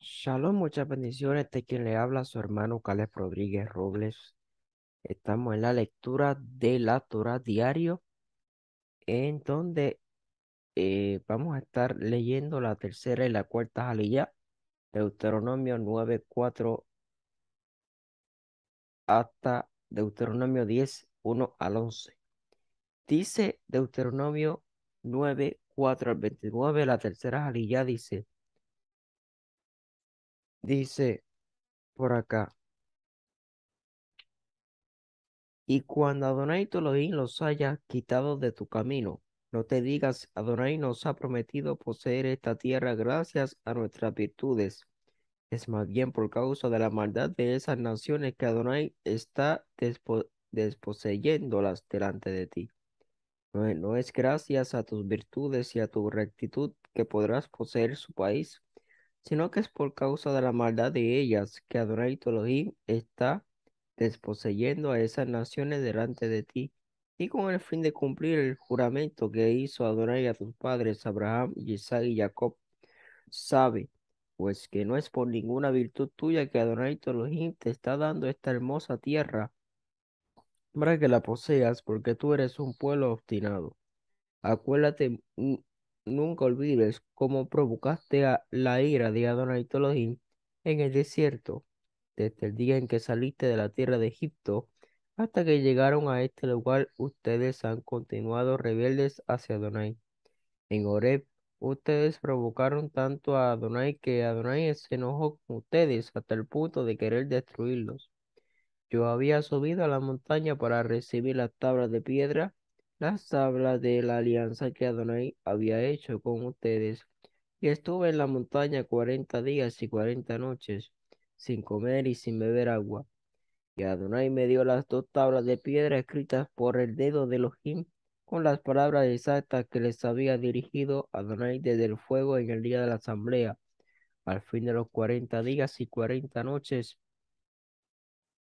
Shalom, muchas bendiciones. De este quien le habla su hermano Cales Rodríguez Robles. Estamos en la lectura de la Torah diario, en donde eh, vamos a estar leyendo la tercera y la cuarta jalilla. Deuteronomio 9, 4 hasta Deuteronomio 10, 1 al 11. Dice Deuteronomio 9, 4 al 29, la tercera jalilla dice Dice por acá. Y cuando Adonai Tolohín los haya quitado de tu camino, no te digas, Adonai nos ha prometido poseer esta tierra gracias a nuestras virtudes. Es más bien por causa de la maldad de esas naciones que Adonai está desposeyéndolas delante de ti. no es gracias a tus virtudes y a tu rectitud que podrás poseer su país, sino que es por causa de la maldad de ellas que Adonai Tolohim está desposeyendo a esas naciones delante de ti, y con el fin de cumplir el juramento que hizo Adonai a tus padres Abraham, Isaac y Jacob. Sabe, pues que no es por ninguna virtud tuya que Adonai Tolohim te está dando esta hermosa tierra para que la poseas, porque tú eres un pueblo obstinado. Acuérdate mm, Nunca olvides cómo provocaste la ira de Adonai Tolojín en el desierto, desde el día en que saliste de la tierra de Egipto hasta que llegaron a este lugar, ustedes han continuado rebeldes hacia Adonai. En Oreb, ustedes provocaron tanto a Adonai que Adonai se enojó con ustedes hasta el punto de querer destruirlos. Yo había subido a la montaña para recibir las tablas de piedra las tablas de la alianza que Adonai había hecho con ustedes, y estuve en la montaña cuarenta días y cuarenta noches, sin comer y sin beber agua. Y Adonai me dio las dos tablas de piedra escritas por el dedo de Elohim, con las palabras exactas que les había dirigido Adonai desde el fuego en el día de la asamblea, al fin de los cuarenta días y cuarenta noches.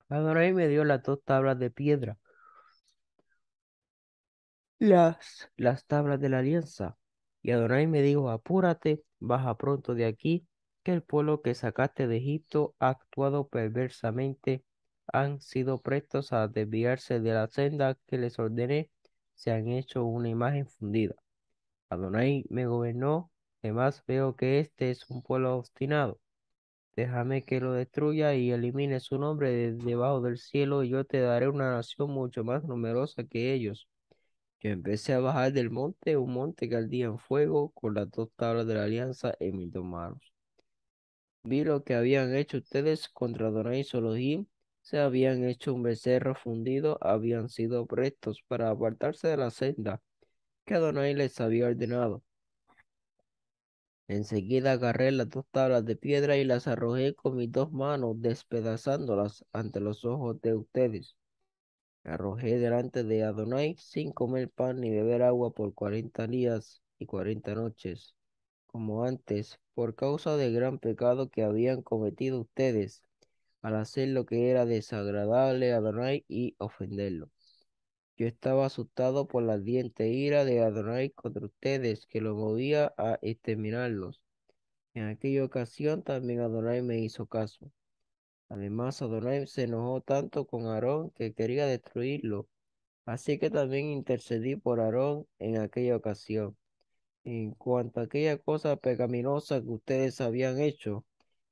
Adonai me dio las dos tablas de piedra las, las tablas de la alianza. Y Adonai me dijo, apúrate, baja pronto de aquí, que el pueblo que sacaste de Egipto ha actuado perversamente, han sido prestos a desviarse de la senda que les ordené, se han hecho una imagen fundida. Adonai me gobernó, además veo que este es un pueblo obstinado. Déjame que lo destruya y elimine su nombre de debajo del cielo, y yo te daré una nación mucho más numerosa que ellos yo empecé a bajar del monte, un monte que ardía en fuego, con las dos tablas de la alianza en mis dos manos. Vi lo que habían hecho ustedes contra Donay y Se habían hecho un becerro fundido, habían sido prestos para apartarse de la senda que Donay les había ordenado. Enseguida agarré las dos tablas de piedra y las arrojé con mis dos manos, despedazándolas ante los ojos de ustedes. Arrojé delante de Adonai sin comer pan ni beber agua por cuarenta días y cuarenta noches, como antes, por causa del gran pecado que habían cometido ustedes al hacer lo que era desagradable a Adonai y ofenderlo. Yo estaba asustado por la diente ira de Adonai contra ustedes, que lo movía a exterminarlos. En aquella ocasión también Adonai me hizo caso. Además, Adonai se enojó tanto con Aarón que quería destruirlo. Así que también intercedí por Aarón en aquella ocasión. En cuanto a aquella cosa pecaminosa que ustedes habían hecho,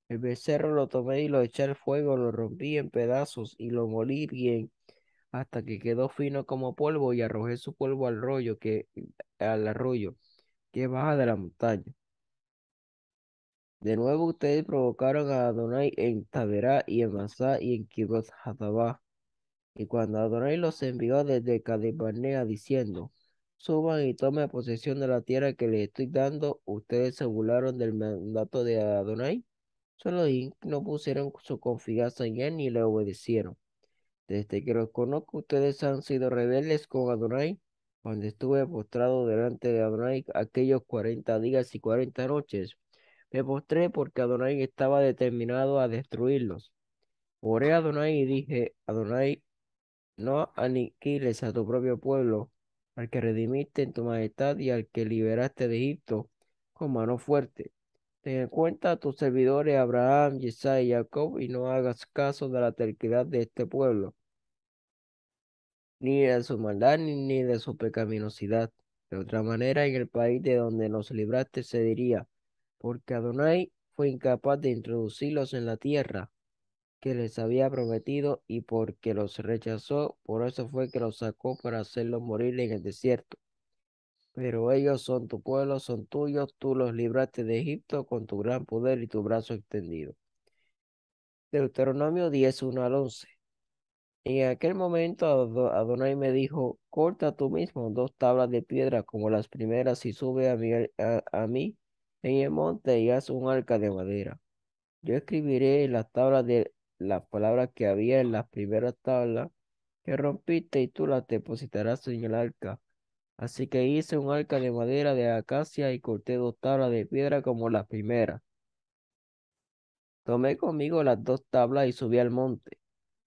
el becerro lo tomé y lo eché al fuego, lo rompí en pedazos y lo molí bien hasta que quedó fino como polvo y arrojé su polvo al que al arroyo que baja de la montaña. De nuevo ustedes provocaron a Adonai en Taberá y en Masá y en kibbutz Y cuando Adonai los envió desde Cadebanea diciendo, suban y tomen posesión de la tierra que les estoy dando, ustedes se burlaron del mandato de Adonai. Solo no pusieron su confianza en él ni le obedecieron. Desde que los conozco, ustedes han sido rebeldes con Adonai. Cuando estuve postrado delante de Adonai aquellos cuarenta días y cuarenta noches, le postré porque Adonai estaba determinado a destruirlos. Oré a Adonai y dije, Adonai, no aniquiles a tu propio pueblo, al que redimiste en tu majestad y al que liberaste de Egipto con mano fuerte. Ten en cuenta a tus servidores Abraham, Isaac y Jacob y no hagas caso de la terquedad de este pueblo, ni de su maldad ni de su pecaminosidad. De otra manera, en el país de donde nos libraste se diría, porque Adonai fue incapaz de introducirlos en la tierra que les había prometido y porque los rechazó, por eso fue que los sacó para hacerlos morir en el desierto. Pero ellos son tu pueblo, son tuyos, tú los libraste de Egipto con tu gran poder y tu brazo extendido. Deuteronomio 10, 1 al 11. En aquel momento Adonai me dijo, corta tú mismo dos tablas de piedra como las primeras y sube a mí en el monte y haz un arca de madera. Yo escribiré las tablas de las palabras que había en las primeras tablas que rompiste y tú las depositarás en el arca. Así que hice un arca de madera de acacia y corté dos tablas de piedra como las primeras. Tomé conmigo las dos tablas y subí al monte.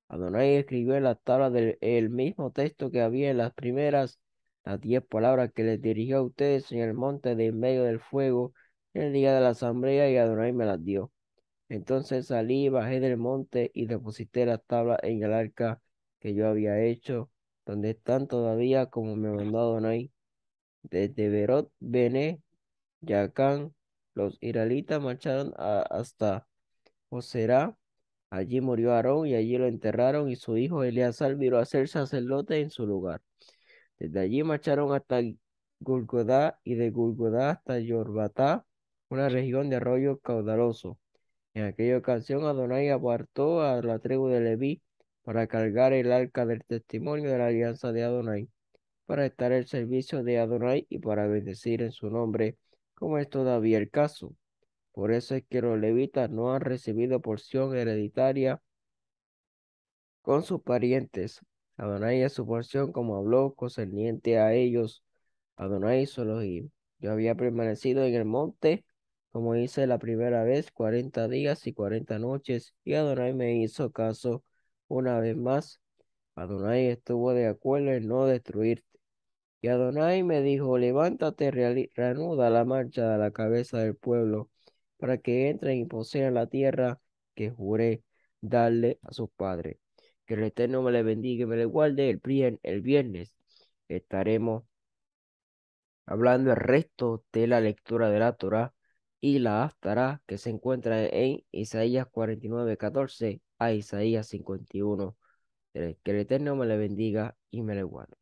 Adonai escribió en las tablas del el mismo texto que había en las primeras, las diez palabras que les dirigió a ustedes en el monte de en medio del fuego el día de la asamblea y Adonai me las dio. Entonces salí, bajé del monte y deposité las tablas en el arca que yo había hecho, donde están todavía como me mandó Adonai. Desde Berot, Bené, Yacán, los Iralitas marcharon hasta Oserá. Allí murió Aarón y allí lo enterraron y su hijo Eleazar vino a ser sacerdote en su lugar. Desde allí marcharon hasta Gulgodá y de Gulgodá hasta Yorbatá una región de arroyo caudaloso. En aquella ocasión Adonai apartó a la tribu de Leví para cargar el arca del testimonio de la alianza de Adonai, para estar al servicio de Adonai y para bendecir en su nombre, como es todavía el caso. Por eso es que los levitas no han recibido porción hereditaria con sus parientes. Adonai es su porción como habló concerniente a ellos. Adonai y Yo había permanecido en el monte como hice la primera vez, cuarenta días y cuarenta noches, y Adonai me hizo caso una vez más. Adonai estuvo de acuerdo en no destruirte. Y Adonai me dijo, levántate, reanuda la marcha de la cabeza del pueblo, para que entren y posean la tierra que juré darle a sus padres. Que el Eterno me le bendiga y me le guarde el, el viernes. Estaremos hablando el resto de la lectura de la Torah y la Aftará que se encuentra en Isaías 49, 14 a Isaías 51. 3. Que el Eterno me le bendiga y me le guarde.